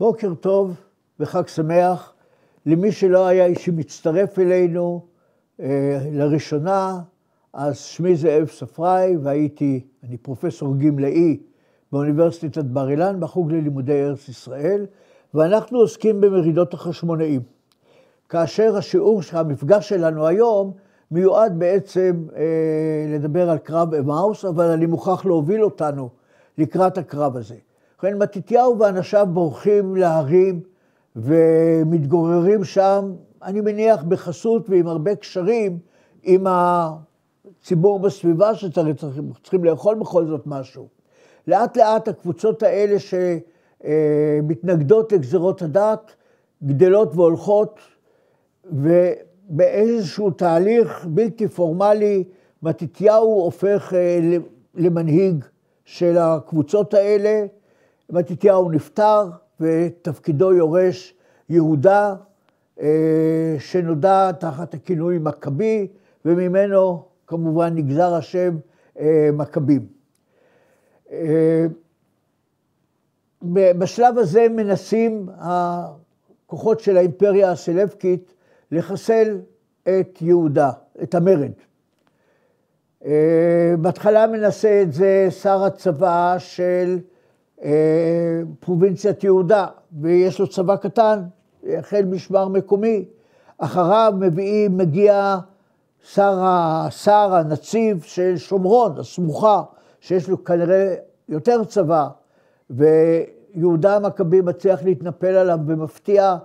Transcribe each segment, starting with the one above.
בוקר טוב וחג שמח למי שלא היה איש שמצטרף אלינו אה, לראשונה, אז שמי זאב ספראי והייתי, אני פרופסור גמלאי באוניברסיטת בר אילן, בחוג ללימודי ארץ ישראל, ואנחנו עוסקים במרידות החשמונאים. כאשר השיעור, המפגש שלנו היום, מיועד בעצם אה, לדבר על קרב אמאוס, אבל אני מוכרח להוביל אותנו לקראת הקרב הזה. ובכן, מתתיהו ואנשיו בורחים להרים ומתגוררים שם, אני מניח, בחסות ועם הרבה קשרים עם הציבור בסביבה שצריכים לאכול בכל זאת משהו. לאט לאט הקבוצות האלה שמתנגדות אה, לגזרות הדת גדלות והולכות, ובאיזשהו תהליך בלתי פורמלי מתתיהו הופך אה, למנהיג של הקבוצות האלה. מתתיהו נפטר ותפקידו יורש יהודה, אה, שנודע תחת הכינוי מכבי, וממנו כמובן נגזר השם מכבים. אה, בשלב הזה מנסים הכוחות של האימפריה הסלבקית לחסל את יהודה, את המרד. אה, בהתחלה מנסה את זה שר הצבא של אה, פרובינציית יהודה, ויש לו צבא קטן, החל משמר מקומי. אחריו מביאים, מגיע שר, השר הנציב של שומרון, הסמוכה, שיש לו כנראה יותר צבא, ויהודה המכבי מצליח להתנפל עליו במפתיע,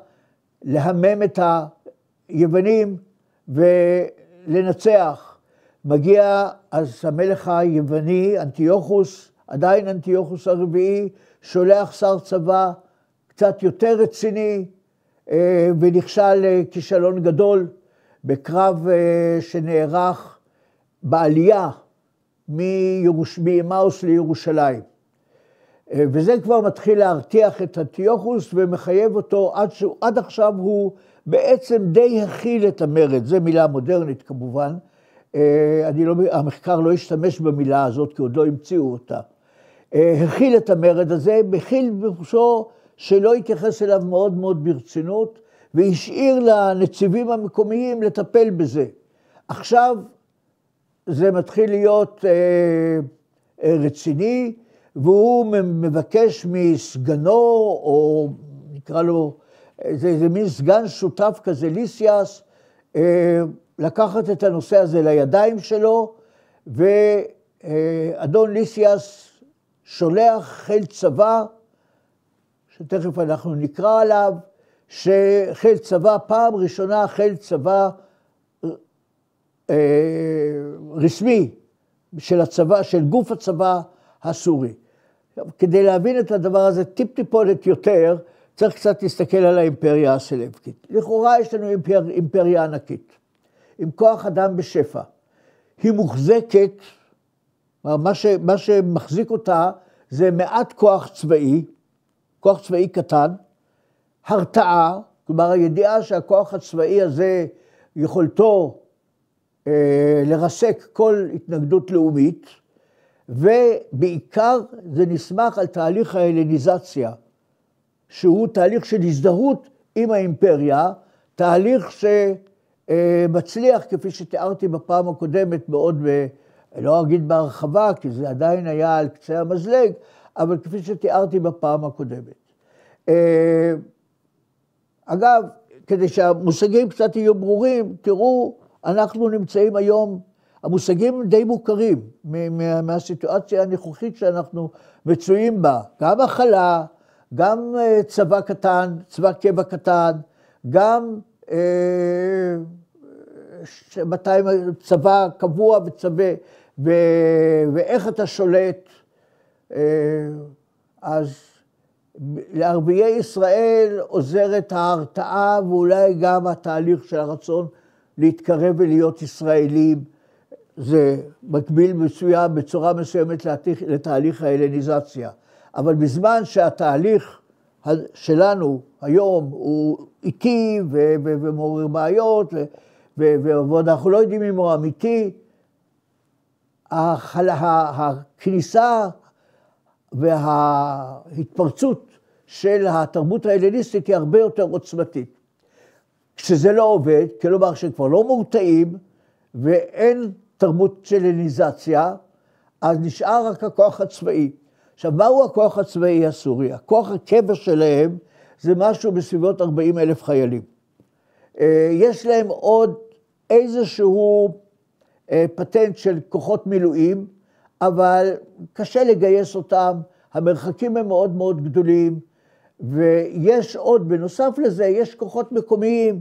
להמם את היוונים ולנצח. מגיע אז המלך היווני, אנטיוכוס, עדיין אנטיוכוס הרביעי, שולח שר צבא קצת יותר רציני, אה, ונכשל אה, כישלון גדול בקרב אה, שנערך בעלייה מאמאוס לירושלים. אה, וזה כבר מתחיל להרתיח את אנטיוכוס ומחייב אותו, עד, ש... עד עכשיו הוא בעצם די הכיל את המרד, זו מילה מודרנית כמובן, אה, אני לא, המחקר לא השתמש במילה הזאת כי עוד לא המציאו אותה. אה, הכיל את המרד הזה, מכיל פירושו שלא התייחס אליו מאוד מאוד ברצינות, והשאיר לנציבים המקומיים לטפל בזה. עכשיו זה מתחיל להיות אה, אה רציני, והוא מבקש מסגנו, או נקרא לו, זה איזה מין סגן שותף כזה, ליסיאס, אה, לקחת את הנושא הזה לידיים שלו, ואדון אה, ליסיאס שולח חיל צבא, שתכף אנחנו נקרא עליו, שחיל צבא, פעם ראשונה חיל צבא אה, רשמי של הצבא, של גוף הצבא הסורי. כדי להבין את הדבר הזה טיפ טיפולת יותר, צריך קצת להסתכל על האימפריה הסלבקית. לכאורה יש לנו אימפר... אימפריה ענקית, עם כוח אדם בשפע. היא מוחזקת, מה, ש... מה שמחזיק אותה זה מעט כוח צבאי, כוח צבאי קטן, הרתעה, כלומר הידיעה שהכוח הצבאי הזה, יכולתו אה, לרסק כל התנגדות לאומית, ובעיקר זה נסמך על תהליך ההלניזציה, שהוא תהליך של הזדהות עם האימפריה, תהליך שמצליח, אה, כפי שתיארתי בפעם הקודמת, מאוד, לא אגיד בהרחבה, כי זה עדיין היה על קצה המזלג, אבל כפי שתיארתי בפעם הקודמת. אה, אגב, כדי שהמושגים קצת יהיו ברורים, תראו אנחנו נמצאים היום, המושגים די מוכרים מהסיטואציה הנוכחית שאנחנו מצויים בה, גם הכלה, גם אה, צבא קטן, צבא קבע קטן, גם אה, צבא קבוע וצווה, ו, ואיך אתה שולט. אה, אז לערביי ישראל עוזרת ההרתעה ואולי גם התהליך של הרצון להתקרב ולהיות ישראלים, זה מקביל מסוים בצורה מסוימת לתהליך, לתהליך ההלניזציה. אבל בזמן שהתהליך שלנו היום הוא איטי ו- ו- ומעורר בעיות, ו- ו- ואנחנו לא יודעים אם הוא אמיתי, החל- הכניסה וההתפרצות של התרבות ההלניסטית היא הרבה יותר עוצמתית. שזה לא עובד, כלומר שכבר לא מורתעים ואין תרבות צ'לניזציה, אז נשאר רק הכוח הצבאי. עכשיו, מהו הכוח הצבאי הסורי? הכוח הקבע שלהם זה משהו בסביבות 40 אלף חיילים. אה, יש להם עוד איזשהו אה, פטנט של כוחות מילואים, אבל קשה לגייס אותם, המרחקים הם מאוד מאוד גדולים, ויש עוד, בנוסף לזה, יש כוחות מקומיים.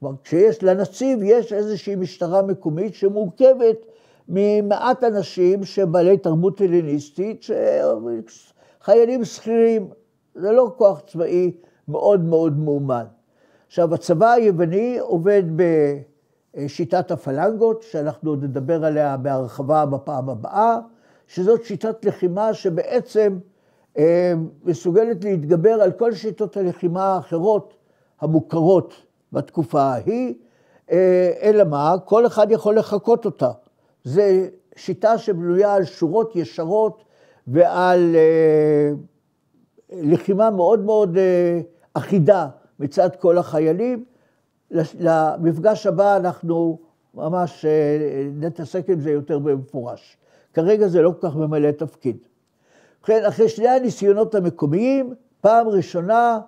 כלומר, כשיש לנציב, יש איזושהי משטרה מקומית שמורכבת ממעט אנשים שבעלי תרבות הלניסטית, שחיילים שכירים, זה לא כוח צבאי מאוד מאוד מאומן. עכשיו, הצבא היווני עובד בשיטת הפלנגות, שאנחנו עוד נדבר עליה בהרחבה בפעם הבאה, שזאת שיטת לחימה שבעצם אה, מסוגלת להתגבר על כל שיטות הלחימה האחרות המוכרות בתקופה ההיא, אה, אלא מה? כל אחד יכול לחקות אותה. זו שיטה שבנויה על שורות ישרות ועל אה, לחימה מאוד מאוד אחידה מצד כל החיילים. למפגש הבא אנחנו ממש נתעסק עם זה יותר במפורש. כרגע זה לא כל כך ממלא תפקיד. ובכן, אחרי שני הניסיונות המקומיים, פעם ראשונה,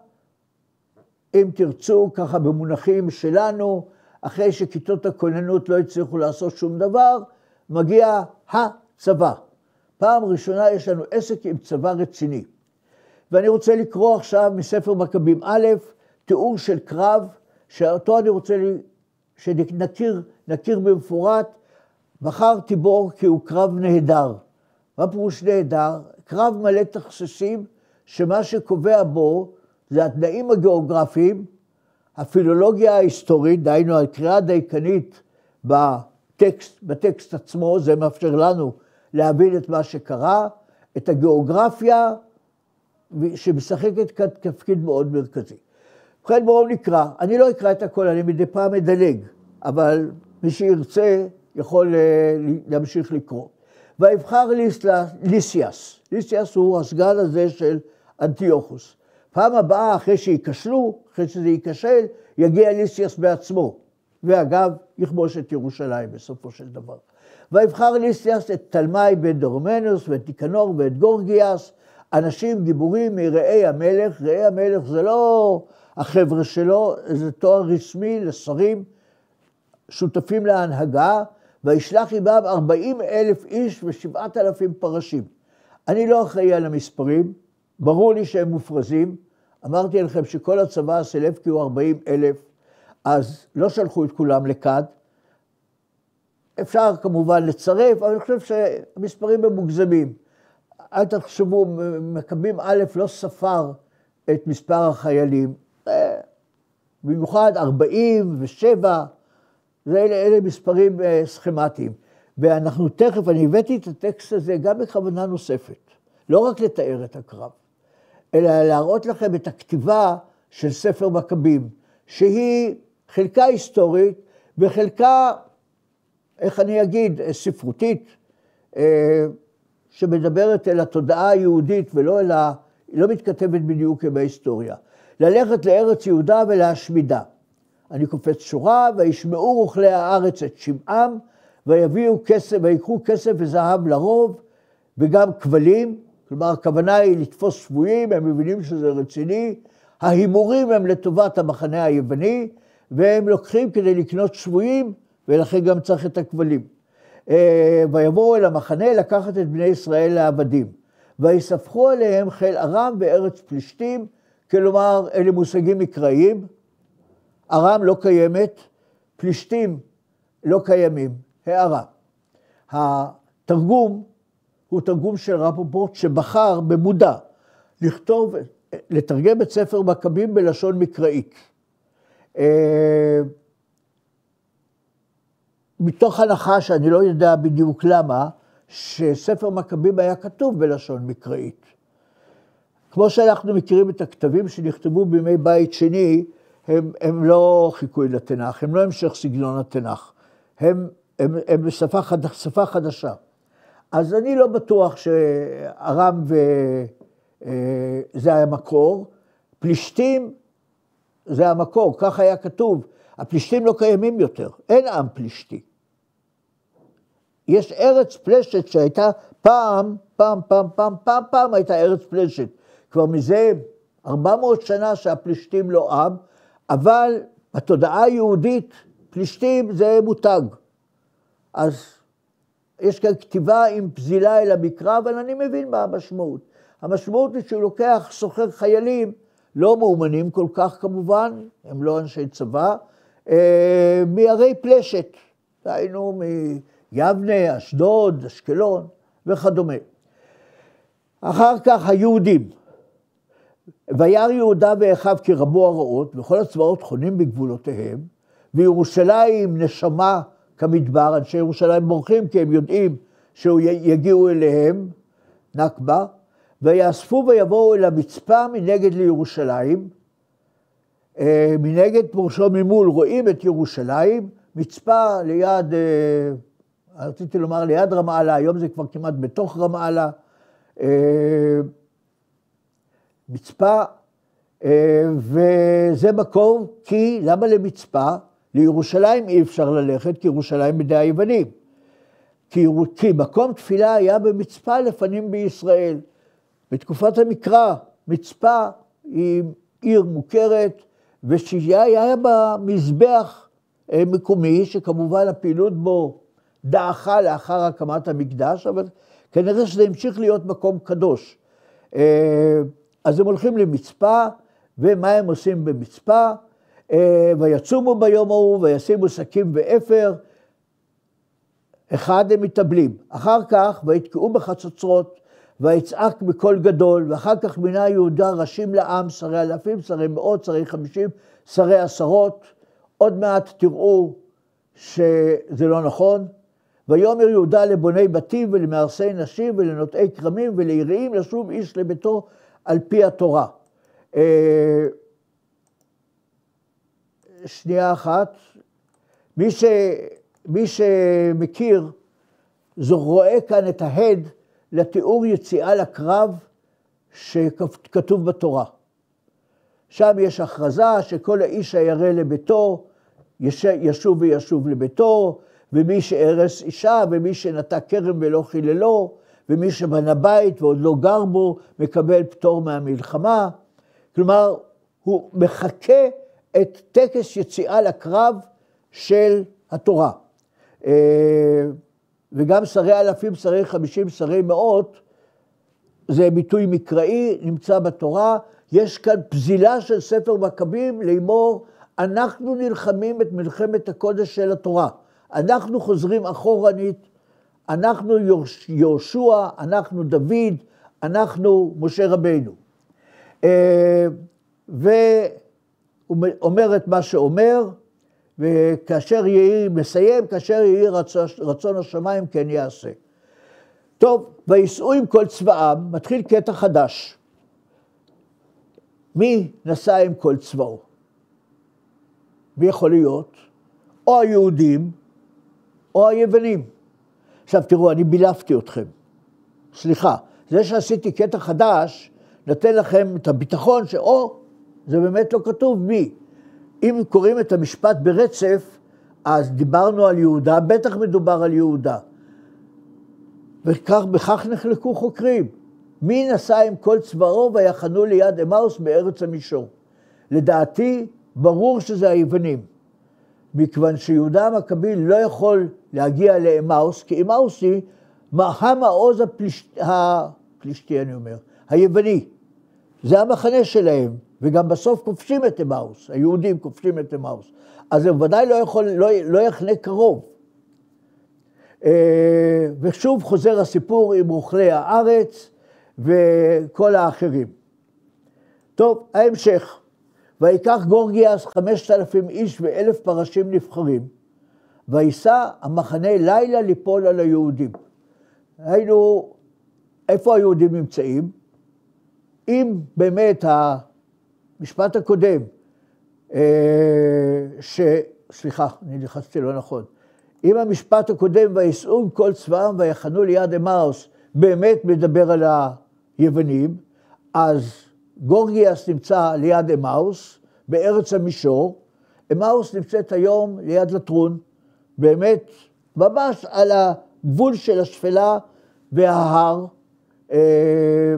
אם תרצו, ככה במונחים שלנו, אחרי שכיתות הכוננות לא הצליחו לעשות שום דבר, מגיע הצבא. פעם ראשונה יש לנו עסק עם צבא רציני. ואני רוצה לקרוא עכשיו מספר מכבים א', תיאור של קרב, שאותו אני רוצה שנכיר נכיר במפורט, בחרתי בו כי הוא קרב נהדר. מה פירוש נהדר? קרב מלא תחששים, שמה שקובע בו זה התנאים הגיאוגרפיים, הפילולוגיה ההיסטורית, דהיינו הקריאה הדייקנית בטקסט, בטקסט עצמו, זה מאפשר לנו להבין את מה שקרה, את הגיאוגרפיה שמשחקת כאן תפקיד מאוד מרכזי. ובכן בואו נקרא, אני לא אקרא את הכל, אני מדי פעם מדלג, אבל מי שירצה יכול אה, להמשיך לקרוא. ויבחר ליסיאס. ליסיאס הוא הסגן הזה של אנטיוכוס. פעם הבאה, אחרי שייכשלו, אחרי שזה ייכשל, יגיע ליסיאס בעצמו. ואגב, יכבוש את ירושלים בסופו של דבר. ויבחר ליסיאס את תלמי בן דורמנוס ואת ניקנור ואת גורגיאס, אנשים דיבורים מרעי המלך. ראי המלך זה לא החבר'ה שלו, זה תואר רשמי לשרים שותפים להנהגה, וישלח עמם ארבעים אלף איש ושבעת אלפים פרשים. אני לא אחראי על המספרים, ברור לי שהם מופרזים. אמרתי לכם שכל הצבא הסלבקי הוא ארבעים אלף, אז לא שלחו את כולם לכד. אפשר כמובן לצרף, אבל אני חושב שהמספרים הם מוגזמים. אל תחשבו, מקבים א' לא ספר את מספר החיילים, אה, במיוחד ארבעים ושבע. זה אלה, אלה מספרים אה, סכמטיים. ואנחנו תכף, אני הבאתי את הטקסט הזה גם בכוונה נוספת. לא רק לתאר את הקרב, אלא להראות לכם את הכתיבה של ספר מכבים, שהיא חלקה היסטורית וחלקה, איך אני אגיד, ספרותית, אה, שמדברת אל התודעה היהודית ולא אל ה... היא לא מתכתבת בדיוק עם ההיסטוריה. ללכת לארץ יהודה ולהשמידה. אני קופץ שורה, וישמעו רוכלי הארץ את שמעם, ויביאו כסף, ויקחו כסף וזהב לרוב, וגם כבלים, כלומר הכוונה היא לתפוס שבויים, הם מבינים שזה רציני, ההימורים הם לטובת המחנה היווני, והם לוקחים כדי לקנות שבויים, ולכן גם צריך את הכבלים. אה, ויבואו אל המחנה לקחת את בני ישראל לעבדים, ויספחו עליהם חיל ארם וארץ פלישתים, כלומר, אלה מושגים מקראיים, ארם לא קיימת, פלישתים לא קיימים, הערה. התרגום הוא תרגום של רפופורט שבחר במודע לכתוב, לתרגם את ספר מכבים בלשון מקראית. אה, מתוך הנחה שאני לא יודע בדיוק למה, שספר מכבים היה כתוב בלשון מקראית. כמו שאנחנו מכירים את הכתבים שנכתבו בימי בית שני, הם, הם לא חיקוי לתנ"ך, הם לא המשך סגנון התנ"ך, הם, הם, הם בשפה חד, שפה חדשה. אז אני לא בטוח שארם וזה אה, מקור, פלישתים זה המקור, כך היה כתוב. הפלישתים לא קיימים יותר, אין עם פלישתי. יש ארץ פלשת שהייתה פעם, פעם, פעם, פעם, פעם, פעם הייתה ארץ פלשת. כבר מזה 400 שנה שהפלישתים לא עם, אבל בתודעה היהודית פלישתים זה מותג. אז יש כאן כתיבה עם פזילה אל המקרא, אבל אני מבין מה המשמעות. המשמעות היא שהוא לוקח סוחר חיילים, לא מאומנים כל כך כמובן, הם לא אנשי צבא, אה, מערי פלשת, דהיינו מיבנה, אשדוד, אשקלון וכדומה. אחר כך היהודים, וירא יהודה ואחיו כי רבו הרעות, וכל הצבאות חונים בגבולותיהם, וירושלים נשמה כמדבר, אנשי ירושלים בורחים כי הם יודעים שיגיעו אליהם, נכבה, ויאספו ויבואו אל המצפה מנגד לירושלים, אה, מנגד פורשו ממול, רואים את ירושלים, מצפה ליד, אה, רציתי לומר ליד רמאללה, היום זה כבר כמעט בתוך רמאללה, אה, מצפה, אה, וזה מקום, כי למה למצפה? לירושלים אי אפשר ללכת, כי ירושלים בידי היוונים. כי, כי מקום תפילה היה במצפה לפנים בישראל. בתקופת המקרא, מצפה היא עיר מוכרת, ושהיה בה מזבח אה, מקומי, שכמובן הפעילות בו דעכה לאחר הקמת המקדש, אבל כנראה שזה המשיך להיות מקום קדוש. אה, אז הם הולכים למצפה, ומה הם עושים במצפה? אה, ויצומו ביום ההוא, וישימו שקים ואפר. אחד הם מתאבלים, אחר כך ויתקעו בחצוצרות, ויצעק בקול גדול, ואחר כך מינה יהודה ראשים לעם, שרי אלפים, שרי מאות, שרי חמישים, שרי עשרות. עוד מעט תראו שזה לא נכון. ויאמר יהודה לבוני בתים ולמהרסי נשים ולנוטעי כרמים ולעיריים לשוב איש לביתו על פי התורה. אה, שנייה אחת, מי, ש, מי שמכיר, זו רואה כאן את ההד לתיאור יציאה לקרב שכתוב בתורה. שם יש הכרזה שכל האיש הירא לביתו, ישוב וישוב לביתו, ומי שארס אישה, ומי שנטע כרם ולא חיללו, ומי שבנה בית ועוד לא גר בו, מקבל פטור מהמלחמה. כלומר, הוא מחקה את טקס יציאה לקרב של התורה. אה, וגם שרי אלפים, שרי חמישים, שרי מאות, זה ביטוי מקראי, נמצא בתורה. יש כאן פזילה של ספר מכבים לאמור, אנחנו נלחמים את מלחמת הקודש של התורה. אנחנו חוזרים אחורנית אנחנו יהושע, אנחנו דוד, אנחנו משה רבינו. אה, והוא אומר את מה שאומר, וכאשר יהי, מסיים, כאשר יהי רצון, רצון השמיים כן יעשה. טוב, וייסעו עם כל צבאם, מתחיל קטע חדש. מי נסע עם כל צבאו? מי יכול להיות? או היהודים, או היוונים. עכשיו תראו, אני בילפתי אתכם. סליחה, זה שעשיתי קטע חדש, נותן לכם את הביטחון שאו, זה באמת לא כתוב מי. אם קוראים את המשפט ברצף, אז דיברנו על יהודה, בטח מדובר על יהודה. וכך, בכך נחלקו חוקרים. מי נסע עם כל צבאו ויחנו ליד אמאוס בארץ המישור? לדעתי, ברור שזה היוונים. מכיוון שיהודה המכבי לא יכול להגיע לאמאוס, כי אמאוס היא המעוז הפלישתי, הפליש... הפלישתי, אני אומר, היווני. זה המחנה שלהם, וגם בסוף כובשים את אמאוס, היהודים כובשים את אמאוס. אז הוא ודאי לא יכול, לא, לא יחנה קרוב. אה, ושוב חוזר הסיפור עם רוכלי הארץ וכל האחרים. טוב, ההמשך. ויקח גורגיאס חמשת אלפים איש ואלף פרשים נבחרים, ויישא המחנה לילה ליפול על היהודים. היינו, איפה היהודים נמצאים? אם באמת המשפט הקודם, אה, ש... סליחה, אני נכנסתי לא נכון. אם המשפט הקודם, ויישאו עם כל צבאם ויחנו ליד אמאוס, באמת מדבר על היוונים, אז גורגיאס נמצא ליד אמאוס, בארץ המישור. אמאוס נמצאת היום ליד לטרון, באמת, ממש על הגבול של השפלה וההר. אה,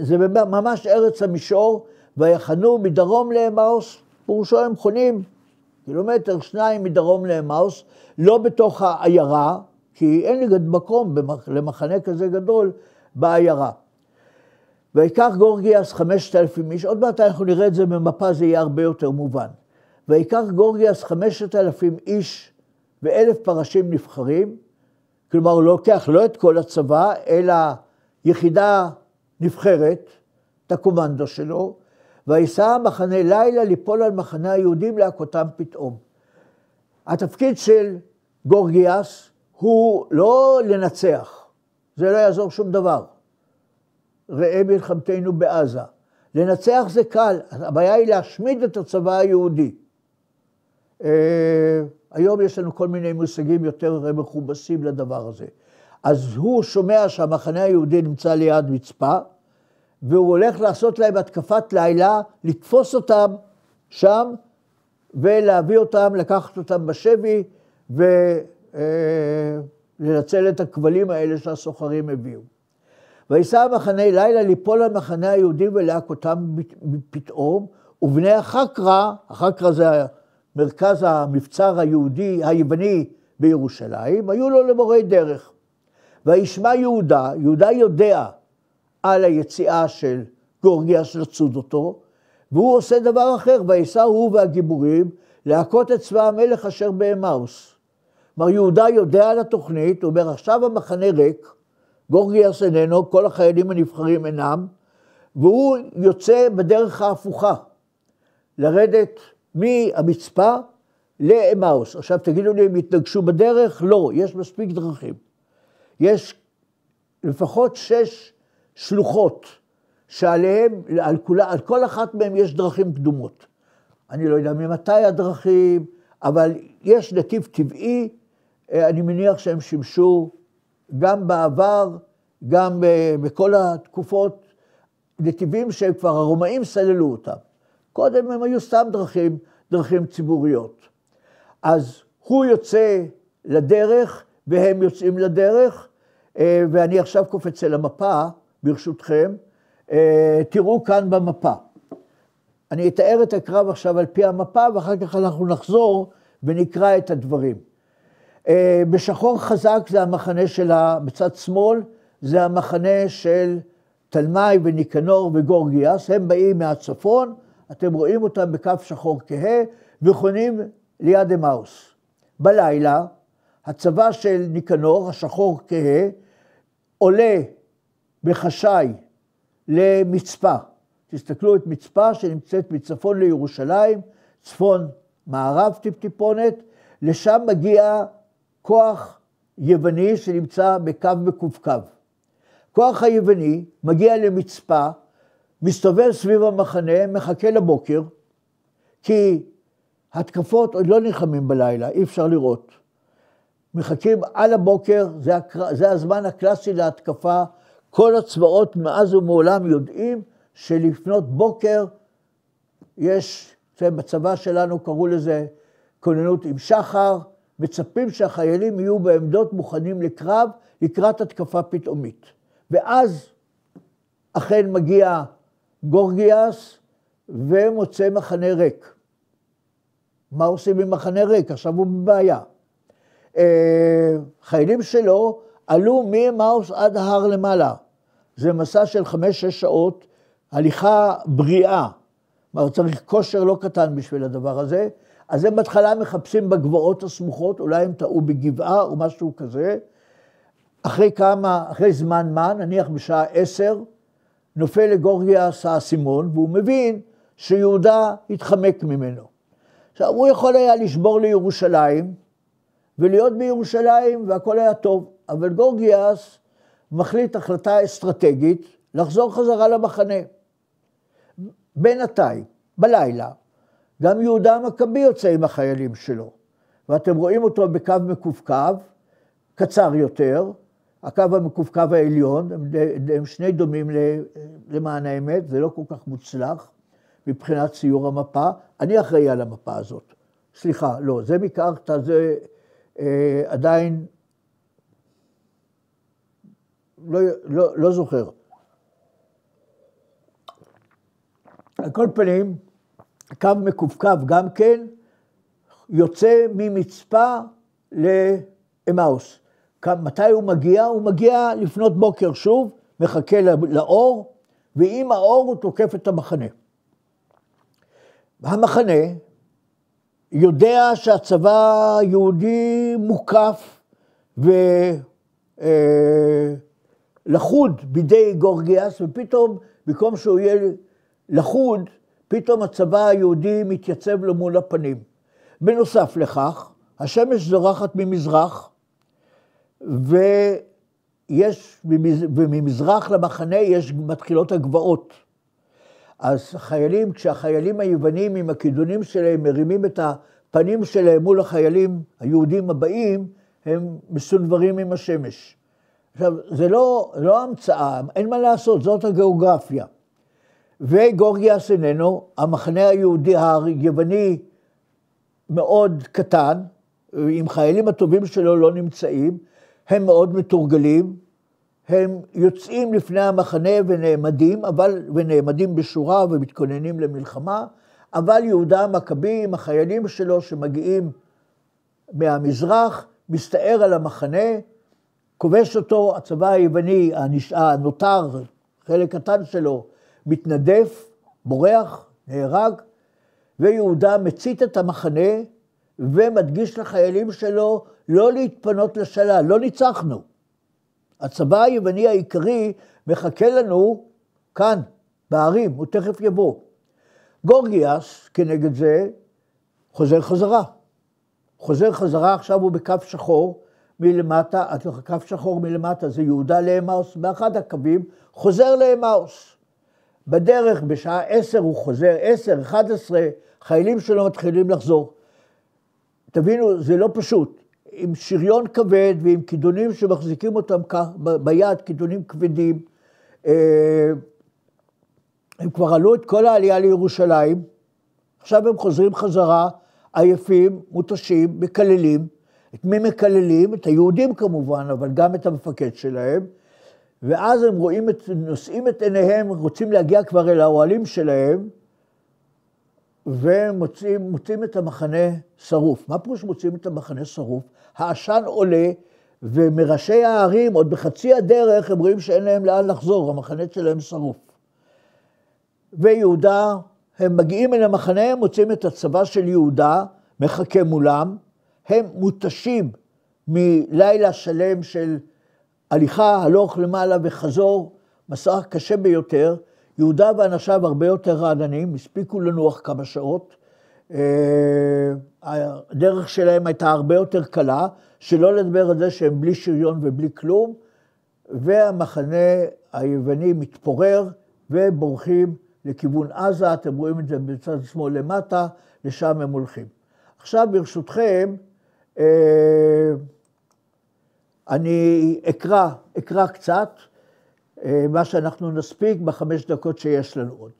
זה ממש ארץ המישור, ויחנו מדרום לאמאוס, פירושו הם חונים קילומטר שניים מדרום לאמאוס, לא בתוך העיירה, כי אין לי מקום למחנה כזה גדול בעיירה. ויקח גורגיאס 5,000 איש, עוד מעט אנחנו נראה את זה במפה, זה יהיה הרבה יותר מובן. ויקח גורגיאס 5,000 איש ואלף פרשים נבחרים, כלומר הוא לוקח לא את כל הצבא, אלא יחידה נבחרת, את הקומנדו שלו, ויישא המחנה לילה ליפול על מחנה היהודים להכותם פתאום. התפקיד של גורגיאס הוא לא לנצח, זה לא יעזור שום דבר. ראה מלחמתנו בעזה. לנצח זה קל, הבעיה היא להשמיד את הצבא היהודי. אה, היום יש לנו כל מיני מושגים יותר מכובסים לדבר הזה. אז הוא שומע שהמחנה היהודי נמצא ליד מצפה, והוא הולך לעשות להם התקפת לילה, לתפוס אותם שם ולהביא אותם, לקחת אותם בשבי ולנצל אה, את הכבלים האלה שהסוחרים הביאו. ויסע המחנה לילה ליפול על מחנה היהודים ולהכותם פתאום, ובני החקרא, החקרא זה מרכז המבצר היהודי, היווני בירושלים, היו לו למורי דרך. וישמע יהודה, יהודה יודע על היציאה של גורגיאס לצוד אותו, והוא עושה דבר אחר, ויישא הוא והגיבורים להכות את צבא המלך אשר באמאוס. כלומר, יהודה יודע על התוכנית, הוא אומר, עכשיו המחנה ריק, גורגיאס איננו, כל החיילים הנבחרים אינם, והוא יוצא בדרך ההפוכה, לרדת מהמצפה לאמאוס. עכשיו תגידו לי, הם התנגשו בדרך? לא, יש מספיק דרכים. יש לפחות שש שלוחות שעליהם, על, כולה, על כל אחת מהן יש דרכים קדומות. אני לא יודע ממתי הדרכים, אבל יש נתיב טבעי, אה, אני מניח שהם שימשו גם בעבר, גם בכל התקופות, נתיבים שכבר הרומאים סללו אותם. קודם הם היו סתם דרכים, דרכים ציבוריות. אז הוא יוצא לדרך והם יוצאים לדרך, אה, ואני עכשיו קופץ אל המפה, ברשותכם. אה, תראו כאן במפה. אני אתאר את הקרב עכשיו על פי המפה, ואחר כך אנחנו נחזור ונקרא את הדברים. אה, בשחור חזק זה המחנה שלה, בצד שמאל זה המחנה של תלמי וניקנור וגורגיאס, הם באים מהצפון, אתם רואים אותם בקו שחור כהה, וחונים ליד אמאוס. בלילה, הצבא של ניקנור, השחור כהה, עולה בחשאי למצפה. תסתכלו את מצפה שנמצאת מצפון לירושלים, צפון מערב טיפטיפונת, לשם מגיע כוח יווני שנמצא בקו מקווקו. כוח היווני מגיע למצפה, מסתובב סביב המחנה, מחכה לבוקר, כי התקפות עוד לא נלחמים בלילה, אי אפשר לראות. מחכים על הבוקר, זה, הקר... זה הזמן הקלאסי להתקפה. כל הצבאות מאז ומעולם יודעים שלפנות בוקר יש, בצבא שלנו קראו לזה כוננות עם שחר, מצפים שהחיילים יהיו בעמדות מוכנים לקרב לקראת התקפה פתאומית. ואז אכן מגיע גורגיאס ומוצא מחנה ריק. מה עושים עם מחנה ריק? עכשיו הוא בבעיה. אה, חיילים שלו עלו ממאוס עד ההר למעלה. זה מסע של חמש-שש שעות, הליכה בריאה. צריך כושר לא קטן בשביל הדבר הזה. אז הם בהתחלה מחפשים בגבעות הסמוכות, אולי הם טעו בגבעה או משהו כזה. אחרי כמה, אחרי זמן מה, נניח בשעה עשר, נופל לגורגיאס האסימון, והוא מבין שיהודה התחמק ממנו. עכשיו, הוא יכול היה לשבור לירושלים, ולהיות בירושלים, והכל היה טוב, אבל גורגיאס מחליט החלטה אסטרטגית לחזור חזרה למחנה. בינתיים, בלילה, גם יהודה המכבי יוצא עם החיילים שלו. ואתם רואים אותו בקו מקווקו, קצר יותר, הקו המקווקו העליון, הם, הם שני דומים למען האמת, זה לא כל כך מוצלח מבחינת ציור המפה. אני אחראי על המפה הזאת. סליחה, לא, זה מקארטה, זה אה, עדיין, לא, לא, לא זוכר. על כל פנים, קו מקווקו גם כן, יוצא ממצפה לאמאוס. מתי הוא מגיע? הוא מגיע לפנות בוקר שוב, מחכה לאור, ועם האור הוא תוקף את המחנה. המחנה יודע שהצבא היהודי מוקף ולכוד אה, בידי גורגיאס, ופתאום במקום שהוא יהיה לכוד, פתאום הצבא היהודי מתייצב לו מול הפנים. בנוסף לכך, השמש זורחת ממזרח, ויש, וממזרח למחנה יש, מתחילות הגבעות. אז חיילים, כשהחיילים היוונים עם הכידונים שלהם מרימים את הפנים שלהם מול החיילים היהודים הבאים, הם מסונברים עם השמש. עכשיו, זה לא, לא המצאה, אין מה לעשות, זאת הגיאוגרפיה. וגורגיאס איננו, המחנה היהודי היווני מאוד קטן, עם חיילים הטובים שלו לא נמצאים, הם מאוד מתורגלים, הם יוצאים לפני המחנה ונעמדים, אבל, ונעמדים בשורה ומתכוננים למלחמה, אבל יהודה המכבי עם החיילים שלו שמגיעים מהמזרח, מסתער על המחנה, כובש אותו, הצבא היווני הנשאר, הנותר, חלק קטן שלו, מתנדף, בורח, נהרג, ויהודה מצית את המחנה ומדגיש לחיילים שלו לא להתפנות לשלל, לא ניצחנו. הצבא היווני העיקרי מחכה לנו כאן, בערים, הוא תכף יבוא. גורגיאס, כנגד זה, חוזר חזרה. חוזר חזרה, עכשיו הוא בקו שחור מלמטה, אה, קו שחור מלמטה זה יהודה לאמאוס, באחד הקווים, חוזר לאמאוס. בדרך, בשעה עשר הוא חוזר, עשר, אחד עשרה, חיילים שלו מתחילים לחזור. תבינו, זה לא פשוט. עם שריון כבד ועם כידונים שמחזיקים אותם כך ביד, כידונים כבדים. אה, הם כבר עלו את כל העלייה לירושלים, עכשיו הם חוזרים חזרה עייפים, מותשים, מקללים. את מי מקללים? את היהודים כמובן, אבל גם את המפקד שלהם. ואז הם רואים, את, נושאים את עיניהם, רוצים להגיע כבר אל האוהלים שלהם, ומוצאים את המחנה שרוף. מה פירוש מוצאים את המחנה שרוף? העשן עולה, ומראשי הערים, עוד בחצי הדרך, הם רואים שאין להם לאן לחזור, המחנה שלהם שרוף. ויהודה, הם מגיעים אל המחנה, הם מוצאים את הצבא של יהודה, מחכה מולם, הם מותשים מלילה שלם של הליכה הלוך למעלה וחזור, מסע קשה ביותר. יהודה ואנשיו הרבה יותר רעדנים, הספיקו לנוח כמה שעות. אה, הדרך שלהם הייתה הרבה יותר קלה, שלא לדבר על זה שהם בלי שריון ובלי כלום, והמחנה היווני מתפורר ובורחים לכיוון עזה, אתם רואים את זה בצד שמאל למטה, לשם הם הולכים. עכשיו ברשותכם, אה, אני אקרא, אקרא קצת, אה, מה שאנחנו נספיק בחמש דקות שיש לנו עוד.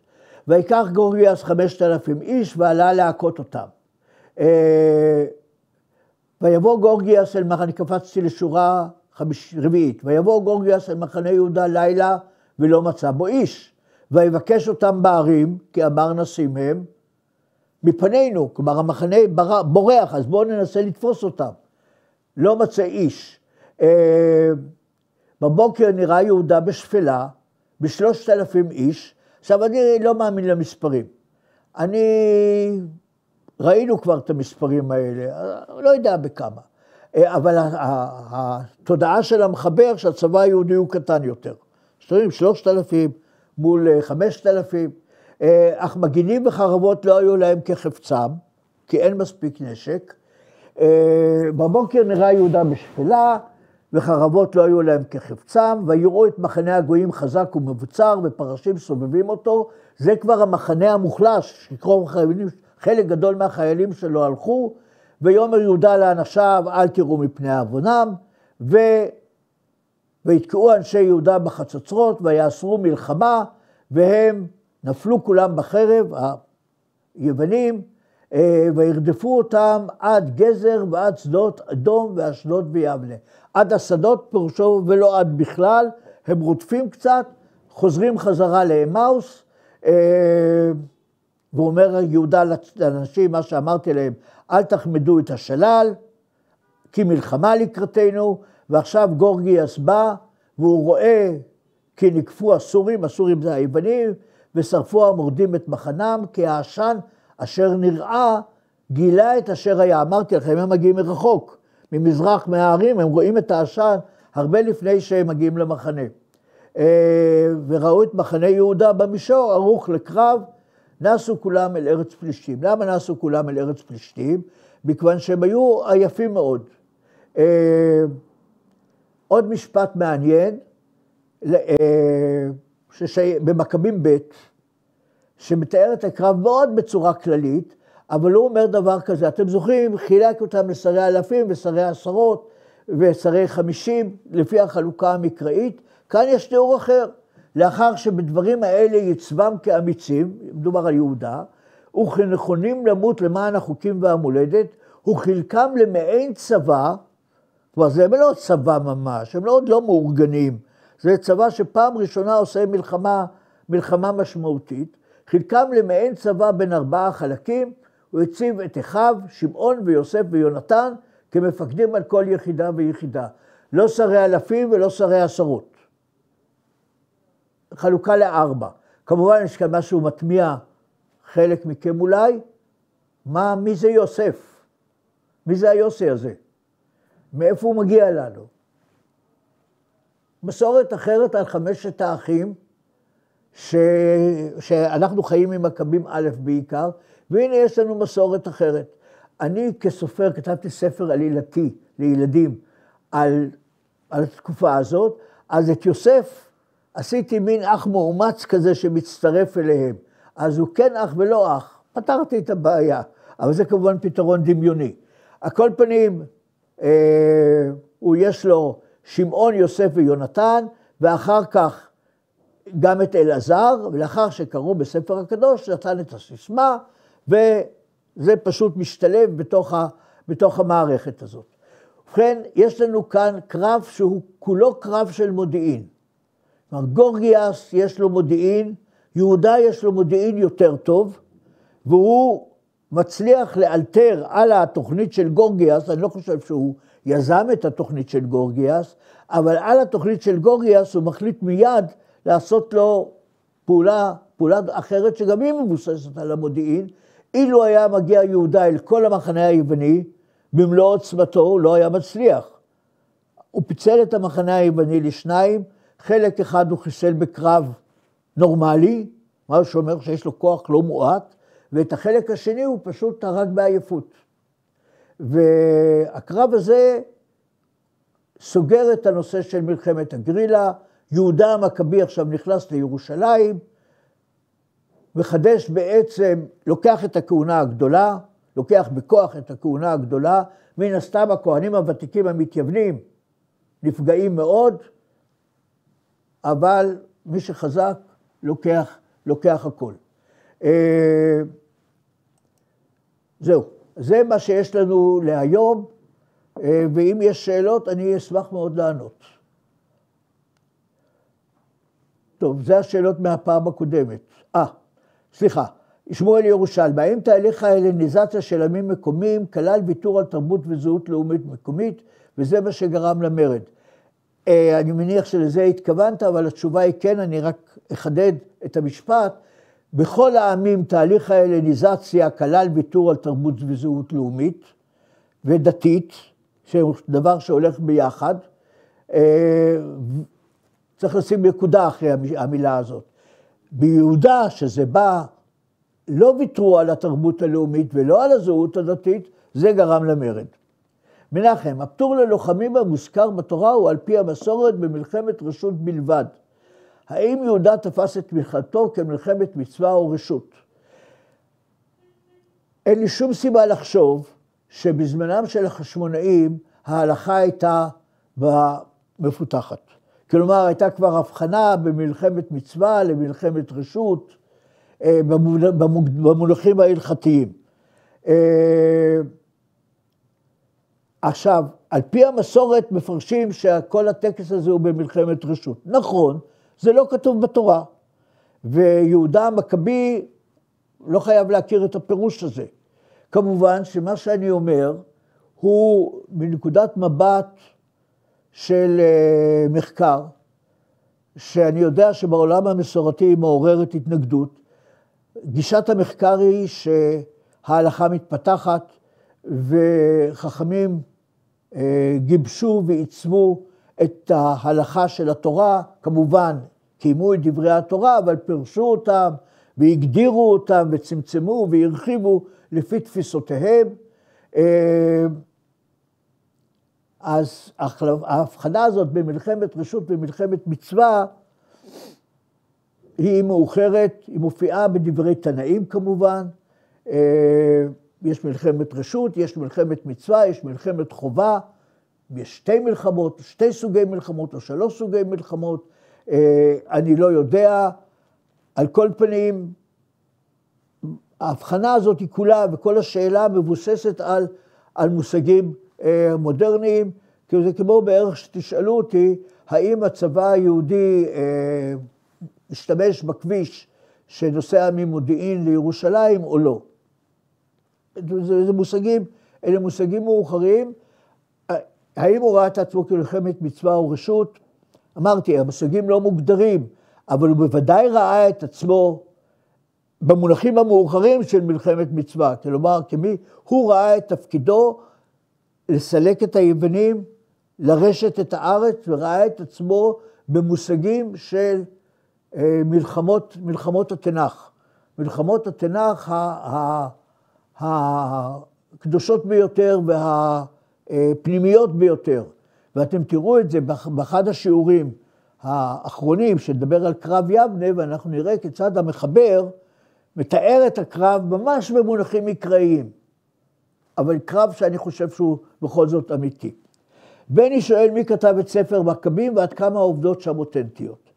ויקח גורגיאס חמשת אלפים איש ועלה להכות אותם. אה, ויבוא גורגיאס אל מחנה, אני קפצתי לשורה חמיש, רביעית, ויבוא גורגיאס אל מחנה יהודה לילה ולא מצא בו איש. ויבקש אותם בערים, כי אמר נשים הם, מפנינו, כלומר המחנה בורח, אז בואו ננסה לתפוס אותם. לא מצא איש. אה, בבוקר נראה יהודה בשפלה, בשלושת אלפים איש. עכשיו, אני לא מאמין למספרים. אני... ראינו כבר את המספרים האלה, לא יודע בכמה. אה, אבל התודעה של המחבר שהצבא היהודי הוא קטן יותר. שלושת אלפים מול אה, חמשת אלפים, אך מגינים וחרבות לא היו להם כחפצם, כי אין מספיק נשק. בבוקר נראה יהודה בשפלה, וחרבות לא היו להם כחפצם, ויראו את מחנה הגויים חזק ומבוצר, ופרשים סובבים אותו. זה כבר המחנה המוחלש, שקרוב חיילים, חלק גדול מהחיילים שלו הלכו, ויאמר יהודה לאנשיו, אל תראו מפני עוונם, ו... ויתקעו אנשי יהודה בחצוצרות, ויאסרו מלחמה, והם נפלו כולם בחרב, היוונים, אה, וירדפו אותם עד גזר ועד שדות אדום ואשדוד ויבנה. עד השדות פירושו ולא עד בכלל, הם רודפים קצת, חוזרים חזרה לאמאוס, אה, ואומר יהודה לאנשים, מה שאמרתי להם, אל תחמדו את השלל, כי מלחמה לקראתנו, ועכשיו גורגיאס בא, והוא רואה כי נקפו הסורים, הסורים זה היוונים, ושרפו המורדים את מחנם, כי העשן אשר נראה גילה את אשר היה. אמרתי לכם, הם מגיעים מרחוק. ממזרח מההרים, הם רואים את העשן הרבה לפני שהם מגיעים למחנה. אה, וראו את מחנה יהודה במישור, ערוך לקרב, נסו כולם אל ארץ פלישתים. למה נסו כולם אל ארץ פלישתים? מכיוון שהם היו עייפים מאוד. אה, עוד משפט מעניין, אה, במכבים ב', שמתאר את הקרב מאוד בצורה כללית, אבל הוא אומר דבר כזה, אתם זוכרים, חילק אותם לשרי אלפים ושרי עשרות ושרי חמישים, לפי החלוקה המקראית, כאן יש תיאור אחר. לאחר שבדברים האלה יצבם כאמיצים, מדובר על יהודה, וכנכונים למות למען החוקים והמולדת, וחלקם למעין צבא, כלומר זה לא צבא ממש, הם לא עוד לא מאורגנים, זה צבא שפעם ראשונה עושה מלחמה, מלחמה משמעותית, חלקם למעין צבא בין ארבעה חלקים, הוא הציב את אחיו, שמעון ויוסף ויונתן, כמפקדים על כל יחידה ויחידה. לא שרי אלפים ולא שרי עשרות. חלוקה לארבע. כמובן, יש כאן משהו מטמיע, חלק מכם אולי, מה, מי זה יוסף? מי זה היוסי הזה? מאיפה הוא מגיע לנו? מסורת אחרת על חמשת האחים, ש... שאנחנו חיים עם מכבים א' בעיקר, והנה יש לנו מסורת אחרת. אני כסופר כתבתי ספר עלילתי לילדים על, על התקופה הזאת, אז את יוסף עשיתי מין אח מאומץ כזה שמצטרף אליהם. אז הוא כן אח ולא אח, פתרתי את הבעיה, אבל זה כמובן פתרון דמיוני. על כל פנים, אה, הוא יש לו שמעון, יוסף ויונתן, ואחר כך גם את אלעזר, ולאחר שקראו בספר הקדוש, נתן את הסיסמה, וזה פשוט משתלב בתוך, ה, בתוך המערכת הזאת. ובכן, יש לנו כאן קרב שהוא כולו קרב של מודיעין. כלומר, גורגיאס יש לו מודיעין, יהודה יש לו מודיעין יותר טוב, והוא מצליח לאלתר על התוכנית של גורגיאס, אני לא חושב שהוא יזם את התוכנית של גורגיאס, אבל על התוכנית של גורגיאס הוא מחליט מיד לעשות לו פעולה, פעולה אחרת שגם היא מבוססת על המודיעין, אילו היה מגיע יהודה אל כל המחנה היווני, במלוא עוצמתו הוא לא היה מצליח. הוא פיצל את המחנה היווני לשניים, חלק אחד הוא חיסל בקרב נורמלי, מה שאומר שיש לו כוח לא מועט, ואת החלק השני הוא פשוט הרג בעייפות. והקרב הזה סוגר את הנושא של מלחמת הגרילה, יהודה המכבי עכשיו נכנס לירושלים, מחדש בעצם לוקח את הכהונה הגדולה, לוקח בכוח את הכהונה הגדולה, מן הסתם הכהנים הוותיקים המתייוונים נפגעים מאוד, אבל מי שחזק לוקח, לוקח הכל. אה, זהו, זה מה שיש לנו להיום, אה, ואם יש שאלות אני אשמח מאוד לענות. טוב, זה השאלות מהפעם הקודמת. אה. סליחה, שמואל ירושל, האם תהליך ההלניזציה של עמים מקומיים כלל ויתור על תרבות וזהות לאומית מקומית, וזה מה שגרם למרד. אה, אני מניח שלזה התכוונת, אבל התשובה היא כן, אני רק אחדד את המשפט. בכל העמים תהליך ההלניזציה כלל ויתור על תרבות וזהות לאומית ודתית, שדבר שהולך ביחד. אה, צריך לשים נקודה אחרי המילה הזאת. ביהודה, שזה בא, לא ויתרו על התרבות הלאומית ולא על הזהות הדתית, זה גרם למרד. מנחם, הפטור ללוחמים המוזכר בתורה הוא על פי המסורת במלחמת רשות בלבד. האם יהודה תפס את תמיכתו כמלחמת מצווה או רשות? אין לי שום סיבה לחשוב שבזמנם של החשמונאים ההלכה הייתה מפותחת. כלומר, הייתה כבר הבחנה במלחמת מצווה למלחמת רשות אה, במונחים ההלכתיים. אה, עכשיו, על פי המסורת מפרשים שכל הטקס הזה הוא במלחמת רשות. נכון, זה לא כתוב בתורה, ויהודה המכבי לא חייב להכיר את הפירוש הזה. כמובן שמה שאני אומר הוא מנקודת מבט של אה, מחקר, שאני יודע שבעולם המסורתי היא מעוררת התנגדות. גישת המחקר היא שההלכה מתפתחת וחכמים אה, גיבשו ועיצבו את ההלכה של התורה, כמובן קיימו את דברי התורה, אבל פירשו אותם והגדירו אותם וצמצמו והרחיבו לפי תפיסותיהם. אה, אז ההבחנה הזאת במלחמת רשות ומלחמת מצווה היא מאוחרת, היא מופיעה בדברי תנאים כמובן. אה, יש מלחמת רשות, יש מלחמת מצווה, יש מלחמת חובה, יש שתי מלחמות, שתי סוגי מלחמות או שלוש סוגי מלחמות, אה, אני לא יודע. על כל פנים, ההבחנה הזאת היא כולה, וכל השאלה מבוססת על, על מושגים אה, מודרניים, כי כאילו זה כמו בערך שתשאלו אותי, האם הצבא היהודי השתמש אה, בכביש שנוסע ממודיעין לירושלים או לא. זה, זה מושגים, אלה מושגים מאוחרים. אה, האם הוא ראה את עצמו כלוחמת מצווה או רשות? אמרתי, המושגים לא מוגדרים, אבל הוא בוודאי ראה את עצמו במונחים המאוחרים של מלחמת מצווה. כלומר, כמי, הוא ראה את תפקידו לסלק את היוונים, לרשת את הארץ, וראה את עצמו במושגים של אה, מלחמות, מלחמות התנ"ך. מלחמות התנ"ך הקדושות ביותר והפנימיות אה, ביותר. ואתם תראו את זה באחד השיעורים האחרונים, שנדבר על קרב יבנה, ואנחנו נראה כיצד המחבר מתאר את הקרב ממש במונחים מקראיים. אבל קרב שאני חושב שהוא בכל זאת אמיתי. בני שואל מי כתב את ספר מכבים ועד כמה העובדות שם אותנטיות.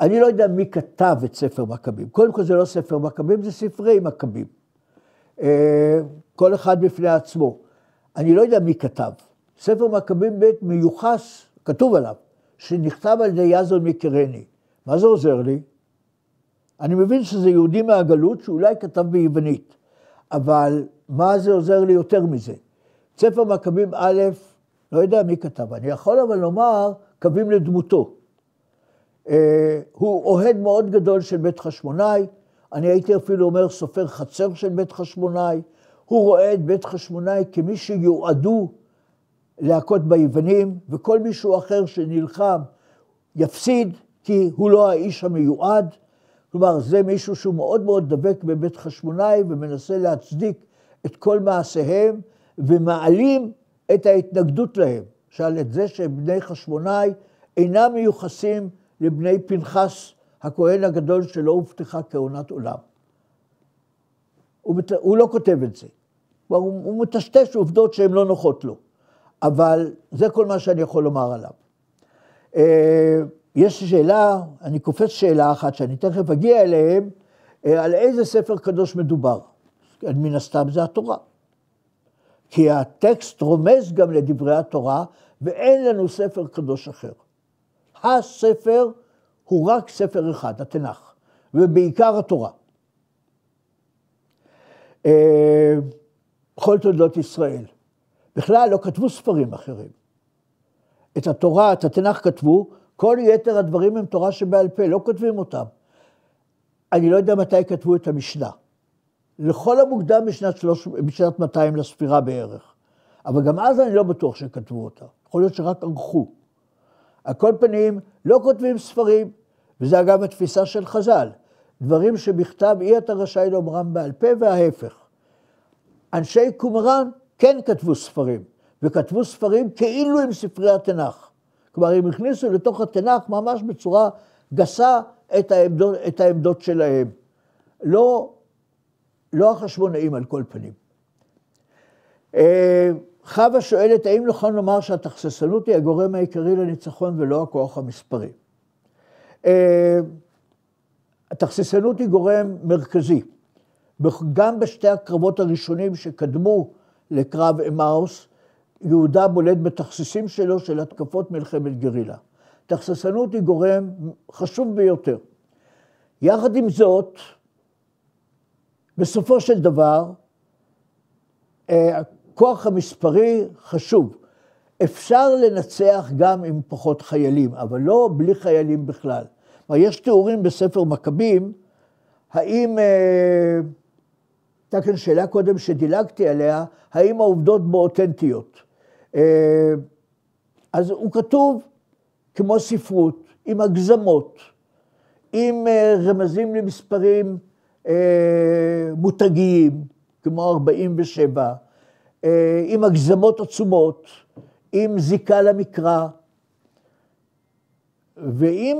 אני לא יודע מי כתב את ספר מכבים. קודם כל זה לא ספר מכבים, זה ספרי מכבים. אה, כל אחד בפני עצמו. אני לא יודע מי כתב. ספר מכבים ב' מיוחס, כתוב עליו, שנכתב על ידי יזון מקרני. מה זה עוזר לי? אני מבין שזה יהודי מהגלות שאולי כתב ביוונית. אבל מה זה עוזר לי יותר מזה? ספר מכבים א', לא יודע מי כתב, אני יכול אבל לומר, קווים לדמותו. אה, הוא אוהד מאוד גדול של בית חשמונאי, אני הייתי אפילו אומר סופר חצר של בית חשמונאי, הוא רואה את בית חשמונאי כמי שיועדו להכות ביוונים, וכל מישהו אחר שנלחם יפסיד, כי הוא לא האיש המיועד. כלומר, זה מישהו שהוא מאוד מאוד דבק בבית חשמונאי ומנסה להצדיק את כל מעשיהם, ומעלים את ההתנגדות להם. למשל, את זה שבני חשמונאי אינם מיוחסים לבני פנחס הכהן הגדול שלא הובטחה כהונת עולם. הוא, מת... הוא לא כותב את זה. כלומר, הוא, הוא מטשטש עובדות שהן לא נוחות לו. אבל זה כל מה שאני יכול לומר עליו. אה, יש שאלה, אני קופץ שאלה אחת שאני תכף אגיע אליהם, אה, על איזה ספר קדוש מדובר. מן הסתם זה התורה. כי הטקסט רומז גם לדברי התורה, ואין לנו ספר קדוש אחר. הספר הוא רק ספר אחד, התנ"ך, ובעיקר התורה. אה, כל תולדות ישראל. בכלל לא כתבו ספרים אחרים. את התורה, את התנ"ך כתבו כל יתר הדברים הם תורה שבעל פה, לא כותבים אותם. אני לא יודע מתי כתבו את המשנה. לכל המוקדם בשנת, שלוש, בשנת 200 לספירה בערך. אבל גם אז אני לא בטוח שכתבו אותה. יכול להיות שרק ערכו. על כל פנים, לא כותבים ספרים, וזה אגב התפיסה של חז"ל. דברים שבכתב אי אתה רשאי לומרם בעל פה וההפך. אנשי קומראן כן כתבו ספרים, וכתבו ספרים כאילו הם ספרי התנ"ך. כלומר, הם הכניסו לתוך התנ"ך ממש בצורה גסה את העמדות, את העמדות שלהם. לא, לא החשבונאים על כל פנים. אה, חווה שואלת, האם נכון לומר שהתכססנות היא הגורם העיקרי לניצחון ולא הכוח המספרי? אה, התכססנות היא גורם מרכזי. גם בשתי הקרבות הראשונים שקדמו לקרב אמאוס, יהודה בולט בתכסיסים שלו של התקפות מלחמת גרילה. תכססנות היא גורם חשוב ביותר. יחד עם זאת, בסופו של דבר, הכוח אה, המספרי חשוב. אפשר לנצח גם עם פחות חיילים, אבל לא בלי חיילים בכלל. יש תיאורים בספר מכבים, האם, אה, הייתה כאן שאלה קודם שדילגתי עליה, האם העובדות בו אותנטיות? אה, אז הוא כתוב כמו ספרות, עם הגזמות, עם אה, רמזים למספרים אה, מותגיים, כמו 47, עם הגזמות עצומות, עם זיקה למקרא, ועם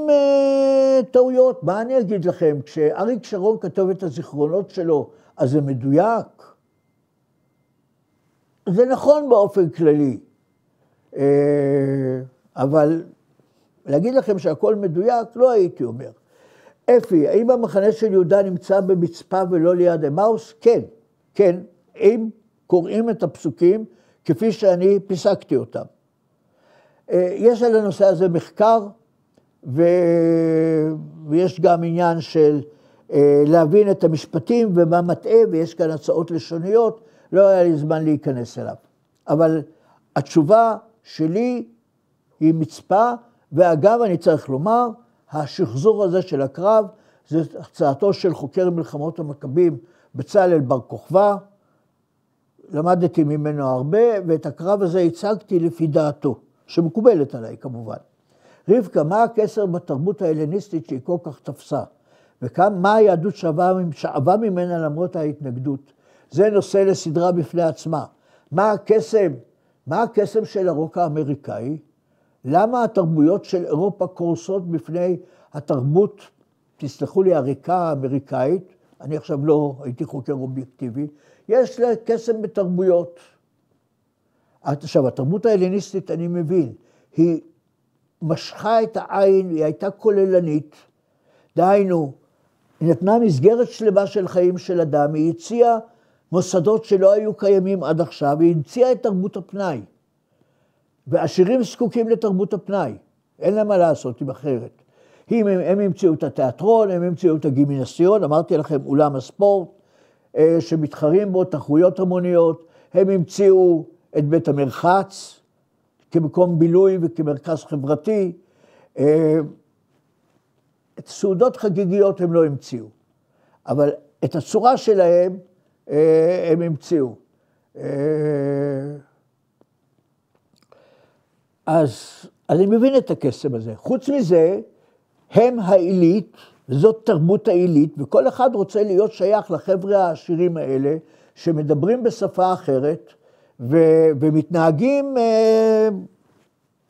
טעויות. מה אני אגיד לכם, כשאריק שרון כתב את הזיכרונות שלו, אז זה מדויק? זה נכון באופן כללי, אה, אבל להגיד לכם שהכל מדויק, לא הייתי אומר. אפי, האם המחנה של יהודה נמצא במצפה ולא ליד אמאוס? כן, כן, אם קוראים את הפסוקים כפי שאני פיסקתי אותם. אה, יש על הנושא הזה מחקר, ו... ויש גם עניין של אה, להבין את המשפטים ומה מטעה, ויש כאן הצעות לשוניות, לא היה לי זמן להיכנס אליו. אבל התשובה שלי היא מצפה, ואגב, אני צריך לומר, השחזור הזה של הקרב, זה הצעתו של חוקר מלחמות המכבים בצלאל בר כוכבא. למדתי ממנו הרבה, ואת הקרב הזה הצגתי לפי דעתו, שמקובלת עליי כמובן. רבקה, מה הקסר בתרבות ההלניסטית שהיא כל כך תפסה? ומה היהדות שאבה ממנה למרות ההתנגדות? זה נושא לסדרה בפני עצמה. מה הקסם מה הקסם של הרוק האמריקאי? למה התרבויות של אירופה קורסות בפני התרבות, תסלחו לי, הריקה האמריקאית? אני עכשיו לא הייתי חוקר אובייקטיבי. יש לה קסם בתרבויות. עכשיו, התרבות ההלניסטית, אני מבין, היא משכה את העין, היא הייתה כוללנית. דהיינו, היא נתנה מסגרת שלמה של חיים של אדם, היא הציעה מוסדות שלא היו קיימים עד עכשיו, היא המציאה את תרבות הפנאי. ועשירים זקוקים לתרבות הפנאי, אין להם מה לעשות עם אחרת. הם, הם הם המציאו את התיאטרון, הם המציאו את הגימינסיון, אמרתי לכם, אולם הספורט, אה, שמתחרים בו תחרויות המוניות, הם המציאו את בית המרחץ כמקום בילוי וכמרכז חברתי. אה, את סעודות חגיגיות הם לא המציאו, אבל את הצורה שלהם אה, הם המציאו. אה, אז אני מבין את הקסם הזה. חוץ מזה, הם העילית, זאת תרבות העילית, וכל אחד רוצה להיות שייך לחבר'ה העשירים האלה, שמדברים בשפה אחרת, ו- ומתנהגים, אה,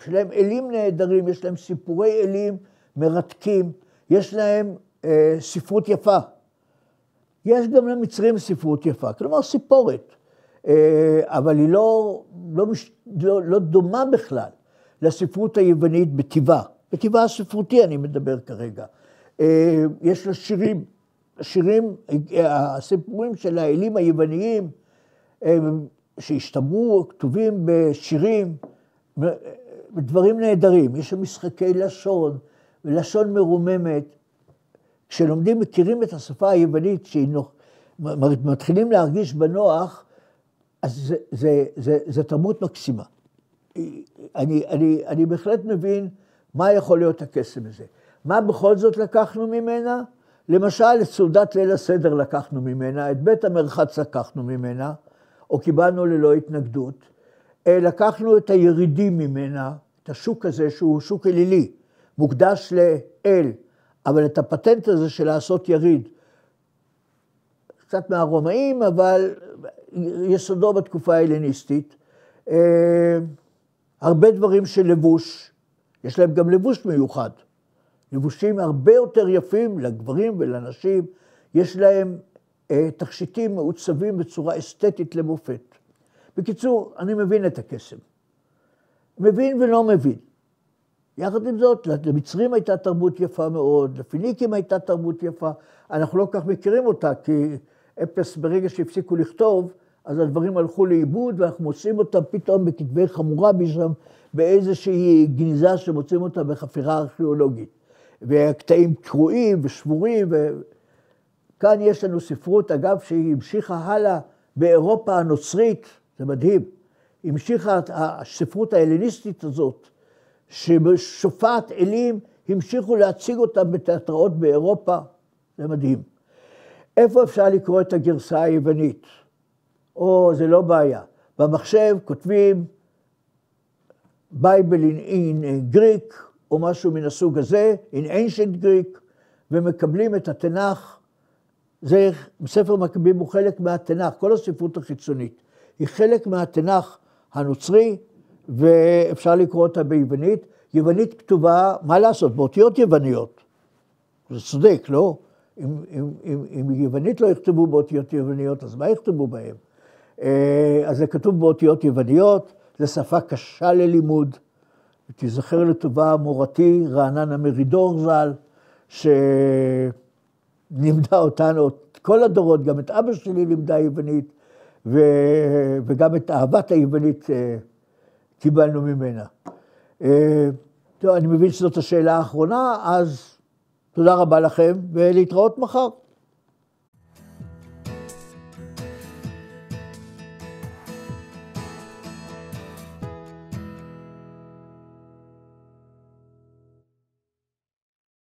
יש להם אלים נהדרים, יש להם סיפורי אלים מרתקים, יש להם אה, ספרות יפה. יש גם למצרים ספרות יפה, כלומר סיפורת, אה, אבל היא לא, לא, לא, לא דומה בכלל לספרות היוונית בטבעה, בטבעה הספרותי אני מדבר כרגע. אה, יש לה שירים, שירים, הסיפורים של האלים היווניים אה, שהשתמרו, כתובים בשירים, דברים נהדרים. יש שם משחקי לשון, לשון מרוממת, כשלומדים, מכירים את השפה היוונית, שמתחילים להרגיש בנוח, אז זה, זה, זה, זה תרבות מקסימה. אני, אני, אני בהחלט מבין מה יכול להיות הקסם הזה. מה בכל זאת לקחנו ממנה? למשל, את סעודת ליל הסדר לקחנו ממנה, את בית המרחץ לקחנו ממנה, או קיבלנו ללא התנגדות. אה, לקחנו את הירידים ממנה, את השוק הזה שהוא שוק אלילי, מוקדש לאל, אבל את הפטנט הזה של לעשות יריד, קצת מהרומאים, אבל יסודו בתקופה ההלניסטית. אה, הרבה דברים של לבוש, יש להם גם לבוש מיוחד. לבושים הרבה יותר יפים לגברים ולנשים, יש להם אה, תכשיטים מעוצבים בצורה אסתטית למופת. בקיצור, אני מבין את הקסם. מבין ולא מבין. יחד עם זאת, למצרים הייתה תרבות יפה מאוד, לפיניקים הייתה תרבות יפה, אנחנו לא כל כך מכירים אותה, כי אפס ברגע שהפסיקו לכתוב, אז הדברים הלכו לאיבוד, ואנחנו מוצאים אותם פתאום בכתבי חמורה בשם, באיזושהי גניזה שמוצאים אותה בחפירה ארכיאולוגית. והקטעים קרועים ושבורים, וכאן יש לנו ספרות, אגב, שהיא המשיכה הלאה באירופה הנוצרית, זה מדהים, המשיכה הספרות ההלניסטית הזאת, שבשופעת אלים המשיכו להציג אותה בתיאטראות באירופה, זה מדהים. איפה אפשר לקרוא את הגרסה היוונית? או, זה לא בעיה. במחשב כותבים Bible in, in uh, Greek, או משהו מן הסוג הזה, in ancient Greek, ומקבלים את התנ"ך. זה, ספר מכבים הוא חלק מהתנ"ך, כל הספרות החיצונית היא חלק מהתנ"ך הנוצרי, ואפשר לקרוא אותה ביוונית. יוונית כתובה, מה לעשות, באותיות יווניות. זה צודק, לא? אם, אם, אם, אם יוונית לא יכתבו באותיות יווניות, אז מה יכתבו בהן? אה, אז זה כתוב באותיות יווניות, זו שפה קשה ללימוד. תיזכר לטובה מורתי, רעננה מרידור ז"ל, שלימדה אותנו, את כל הדורות, גם את אבא שלי לימדה יוונית, ו... וגם את אהבת היוונית. אה, קיבלנו ממנה. אה, טוב, אני מבין שזאת השאלה האחרונה, אז תודה רבה לכם, ולהתראות מחר.